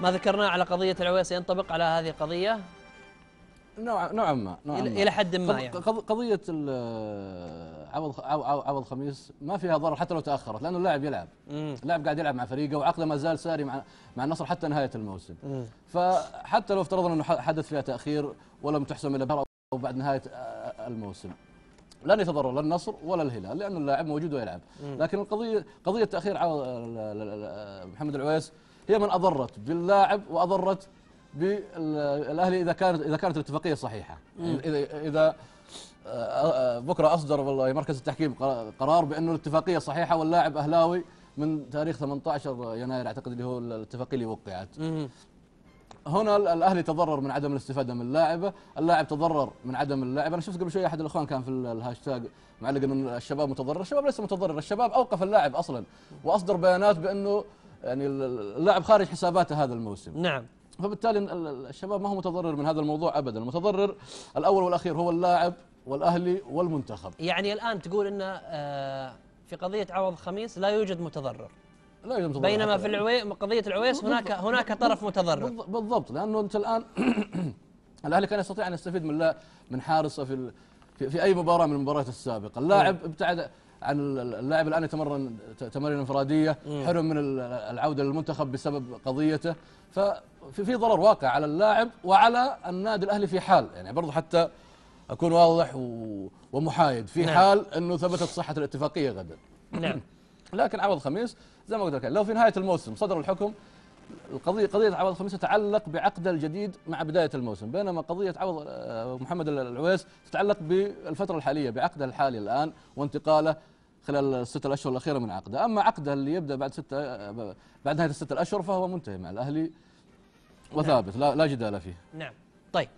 ما ذكرناه على قضية العويس ينطبق على هذه القضية نوعا نوعا ما نوعا إلى, إلى حد ما يعني قضية عوض عوض خميس ما فيها ضرر حتى لو تأخرت لأنه اللاعب يلعب اللاعب قاعد يلعب مع فريقه وعقله ما زال ساري مع مع النصر حتى نهاية الموسم مم. فحتى لو افترضنا أنه حدث فيها تأخير ولم تحسم إلا أو بعد نهاية الموسم لن يتضرر لا النصر ولا الهلال لانه اللاعب موجود ويلعب لكن القضية قضية تأخير محمد العويس هي من أضرت باللاعب وأضرت بالأهلي إذا كانت إذا كانت الاتفاقية صحيحة إذا إذا آه، آه، بكرة أصدر والله مركز التحكيم قرار بأنه الاتفاقية صحيحة واللاعب أهلاوي من تاريخ 18 يناير أعتقد اللي هو الاتفاقية اللي وقعت هنا الاهلي تضرر من عدم الاستفاده من اللاعبه، اللاعب تضرر من عدم اللاعب، انا شفت قبل شوي احد الاخوان كان في الهاشتاج معلق انه الشباب متضرر، الشباب ليس متضرر، الشباب اوقف اللاعب اصلا واصدر بيانات بانه يعني اللاعب خارج حساباته هذا الموسم نعم فبالتالي الشباب ما هو متضرر من هذا الموضوع ابدا المتضرر الاول والاخير هو اللاعب والاهلي والمنتخب يعني الان تقول ان آه، في قضيه عوض خميس لا يوجد متضرر لا يوجد متضرر بينما في العوي قضيه العويس هناك هناك طرف متضرر بالضبط لانه انت الان الاهلي كان يستطيع ان يستفيد من من حارسه في في اي مباراه من المباريات السابقه اللاعب نعم. ابتعد عن اللاعب الان يتمرن تمارين انفراديه حرم من العوده للمنتخب بسبب قضيته ففي ضرر واقع على اللاعب وعلى النادي الاهلي في حال يعني برضو حتى اكون واضح ومحايد في نعم. حال انه ثبتت صحه الاتفاقيه غدا نعم لكن عوض خميس زي ما قلت لك لو في نهايه الموسم صدر الحكم القضية قضية عوض الخميس تتعلق بعقده الجديد مع بداية الموسم بينما قضية عوض آه، محمد العويس تتعلق بالفترة الحالية بعقده الحالي الآن وانتقاله خلال الستة الأشهر الأخيرة من عقده أما عقده اللي يبدأ بعد ستة آه، بعد نهاية الستة الأشهر فهو منتهي مع الأهلي وثابت نعم. لا, لا جدال فيه نعم طيب